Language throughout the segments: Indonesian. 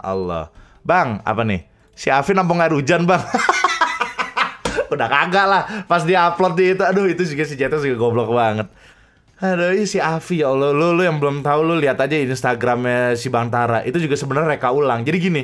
Allah. Bang, apa nih? Si Afi nampung air hujan, Bang. Udah kagak lah. Pas dia upload di itu, aduh itu juga si Jetes juga goblok banget. Aduh, iya si Afi ya Allah, lu, lu yang belum tahu lu lihat aja Instagramnya si Bang Tara. Itu juga sebenarnya reka ulang. Jadi gini,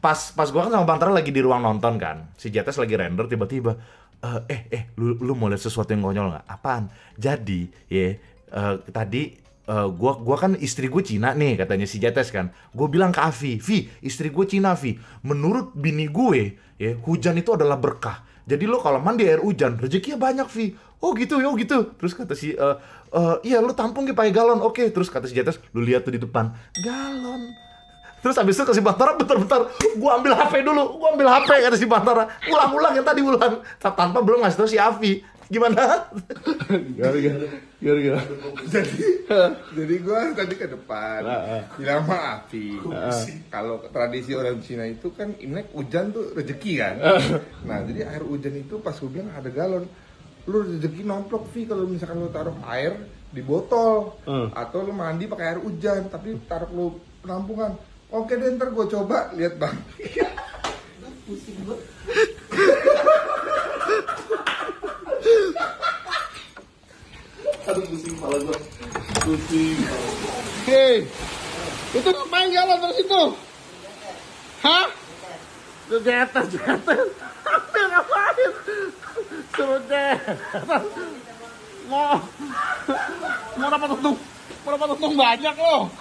pas pas gua kan sama Bang Tara lagi di ruang nonton kan. Si Jetes lagi render tiba-tiba eh, eh eh lu lu mau lihat sesuatu yang konyol nggak? Apaan? Jadi, ya yeah, eh, uh, tadi uh, gua gua kan istri gue Cina nih katanya si Jates kan. Gue bilang ke Avi, "Vi, istri gue Cina, Vi. Menurut bini gue, ya, hujan itu adalah berkah. Jadi lo kalau mandi air hujan, rezekinya banyak, Vi." Oh gitu, ya oh gitu. Terus kata si uh, uh, iya lo tampung ke pakai galon. Oke, okay. terus kata si Jates, lo lihat tuh di depan, galon." Terus abis itu kasih si Bantara bentar-bentar Gua ambil HP dulu gue ambil HP kata si Bantara Ulang-ulang yang tadi ulang Tanpa belum ngasih tau si Avi gimana gara-gara jadi jadi gue tadi ke depan ah, ah. bilang sama Afi ah, kalau tradisi orang Cina itu kan imlek hujan tuh rezeki kan nah jadi air hujan itu pas gue bilang ada galon lu rezeki nomplok Vi kalau misalkan lu taruh air di botol hmm. atau lu mandi pakai air hujan tapi taruh lu penampungan oke deh ntar gue coba lihat bang pusing banget aduh pusing kepala gue pusing hei itu ngapain jalan terus itu hah udah di atas di atas hampir ngapain suruh di atas mau mau dapat untung mau dapat untung banyak loh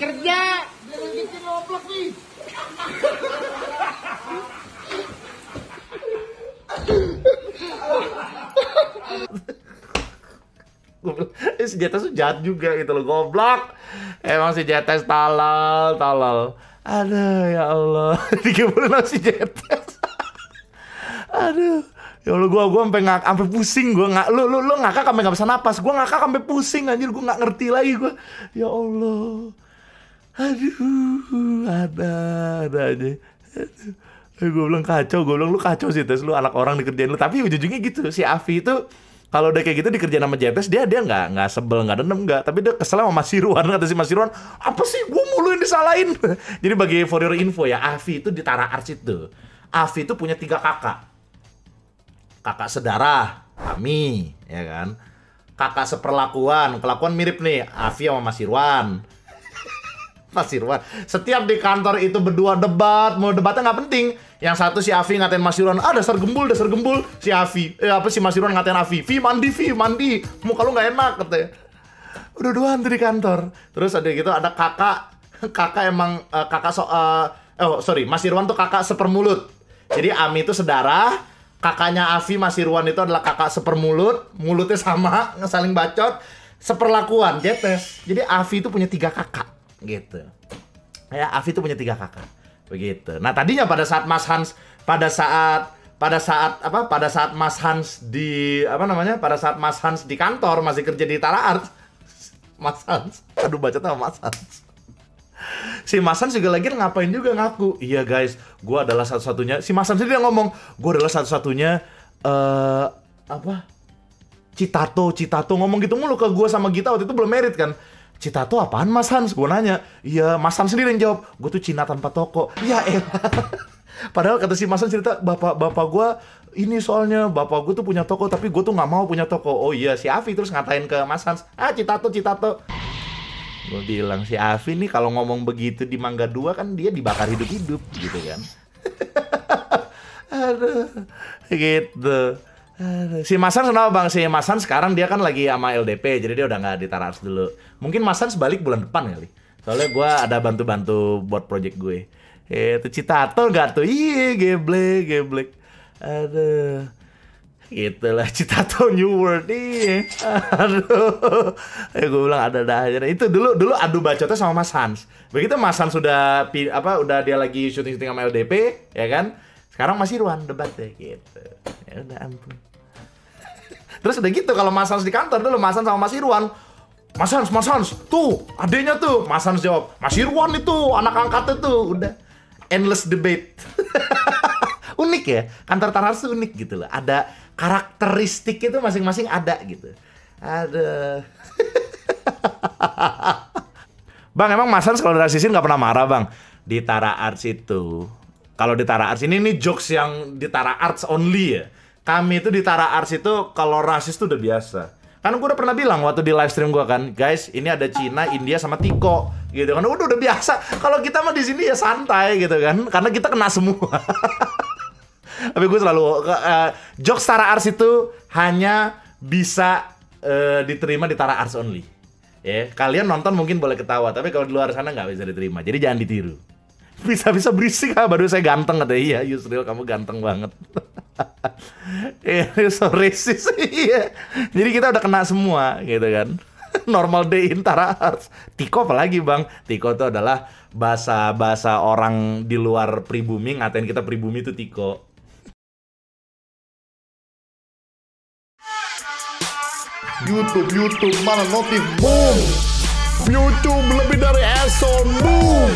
kerja Dia jangan kira ngoblok nih Hahaha si Jates tuh jahat juga gitu loh goblok emang si Jetes talal talal aduh ya Allah tiga bulan si Jetes. aduh Ya lu gue gua sampai ngak sampai pusing gue nggak lu lu lu ngakak sampai nggak bisa napas. Gua ngakak sampai pusing anjir gue nggak ngerti lagi gue. Ya Allah. Aduh, ada ada aja. Aduh. Gue bilang kacau, gue bilang lu kacau sih tes lu anak orang dikerjain lu. Tapi ujung-ujungnya gitu, si Afi itu kalau udah kayak gitu dikerja sama Jepes dia dia nggak nggak sebel nggak dendam nggak tapi dia kesel sama Mas Sirwan kata si Mas Sirwan apa sih gue mulu yang disalahin jadi bagi for your info ya Avi itu di Tara Arsit tuh Avi itu punya tiga kakak kakak sedara kami ya kan kakak seperlakuan kelakuan mirip nih Avi sama Mas Sirwan Mas Irwan. Setiap di kantor itu berdua debat, mau debatnya nggak penting. Yang satu si Avi ngatain Mas Irwan, ah dasar gembul, dasar gembul. Si Avi, eh, apa sih Mas Irwan ngatain Avi, Vi mandi, Vi mandi, Mau kalau nggak enak katanya. Udah dua di kantor. Terus ada gitu ada kakak, kakak emang uh, kakak so, uh, oh sorry, Mas Irwan tuh kakak sepermulut. Jadi Ami itu sedara, kakaknya Avi Mas Irwan itu adalah kakak sepermulut, mulutnya sama, saling bacot, seperlakuan, jetes. Jadi Avi itu punya tiga kakak gitu. Ya, Avi itu punya tiga kakak. Begitu. Nah, tadinya pada saat Mas Hans pada saat pada saat apa? Pada saat Mas Hans di apa namanya? Pada saat Mas Hans di kantor masih kerja di Tara Art. Mas Hans. Aduh, baca tuh Mas Hans. Si Mas Hans juga lagi ngapain juga ngaku. Iya guys, gue adalah satu-satunya. Si Mas Hans yang ngomong, gue adalah satu-satunya eh uh, apa? Citato, Citato ngomong gitu mulu ke gue sama Gita waktu itu belum merit kan. Cita tuh apaan Mas Hans? Gue nanya. Iya, Mas Hans sendiri yang jawab. Gue tuh Cina tanpa toko. Iya elah. Eh. Padahal kata si Mas Hans cerita, bapak bapak gue ini soalnya bapak gue tuh punya toko, tapi gue tuh nggak mau punya toko. Oh iya, si Afi terus ngatain ke Mas Hans, ah Cita tuh, Cita tuh. Gue bilang si Afi nih kalau ngomong begitu di Mangga Dua kan dia dibakar hidup-hidup gitu kan. Aduh, gitu. Si Masan kenapa bang? Si Masan sekarang dia kan lagi sama LDP, jadi dia udah nggak di Tarars dulu. Mungkin Masan sebalik bulan depan kali. Soalnya gue ada bantu-bantu buat project gue. Itu Citato nggak tuh? Iya, geblek, geblek. Aduh. Itulah Citato New World nih. Aduh. Ya eh, gue bilang ada dah aja. Itu dulu dulu adu bacotnya sama Mas Hans. Begitu Mas Hans sudah apa udah dia lagi syuting-syuting sama LDP, ya kan? Sekarang masih ruan debat deh gitu. Ya udah ampun terus udah gitu kalau Mas Hans di kantor dulu Mas Hans sama Mas Irwan Mas Hans, Mas Hans, tuh adeknya tuh Mas Hans jawab, Mas Irwan itu anak angkat tuh udah endless debate unik ya kantor tanah tuh unik gitu loh ada karakteristik itu masing-masing ada gitu ada Bang, emang Mas Hans kalau dari sisi nggak pernah marah, Bang? Di Tara Arts itu. Kalau di Tara Arts ini ini jokes yang di Tara Arts only ya kami itu di Tara Arts itu kalau rasis tuh udah biasa. Kan gue udah pernah bilang waktu di live stream gue kan, guys, ini ada Cina, India sama Tiko gitu kan. Udah udah biasa. Kalau kita mah di sini ya santai gitu kan, karena kita kena semua. Tapi gue selalu uh, jokes Tara Arts itu hanya bisa uh, diterima di Tara Arts only. Ya, kalian nonton mungkin boleh ketawa, tapi kalau di luar sana nggak bisa diterima. Jadi jangan ditiru. Bisa-bisa berisik ah, baru saya ganteng kata iya, Yusril kamu ganteng banget. Iya, so racist iya. Jadi kita udah kena semua gitu kan. Normal day in Tara Tiko apalagi bang. Tiko itu adalah bahasa bahasa orang di luar pribumi ngatain kita pribumi itu Tiko. YouTube YouTube mana notif boom. YouTube lebih dari Eson boom.